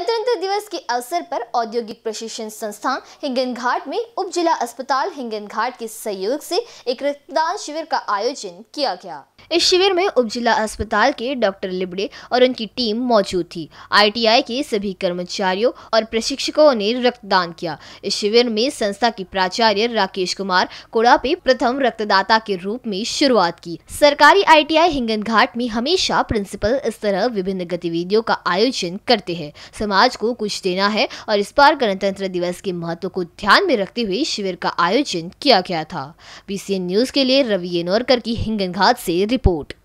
गणतंत्र दिवस के अवसर पर औद्योगिक प्रशिक्षण संस्थान हिंगन घाट में उप जिला अस्पताल हिंगन घाट के सहयोग से एक रक्तदान शिविर का आयोजन किया गया इस शिविर में उप जिला अस्पताल के डॉक्टर लिबड़े और उनकी टीम मौजूद थी आईटीआई के सभी कर्मचारियों और प्रशिक्षकों ने रक्तदान किया इस शिविर में संस्था के प्राचार्य राकेश कुमार कोड़ापे प्रथम रक्तदाता के रूप में शुरुआत की सरकारी आईटीआई हिंगन घाट में हमेशा प्रिंसिपल इस तरह विभिन्न गतिविधियों का आयोजन करते हैं समाज को कुछ देना है और इस बार गणतंत्र दिवस के महत्व को ध्यान में रखते हुए शिविर का आयोजन किया गया था बीसीएन न्यूज के लिए रवि येनोरकर की हिंगनघाट से रिपोर्ट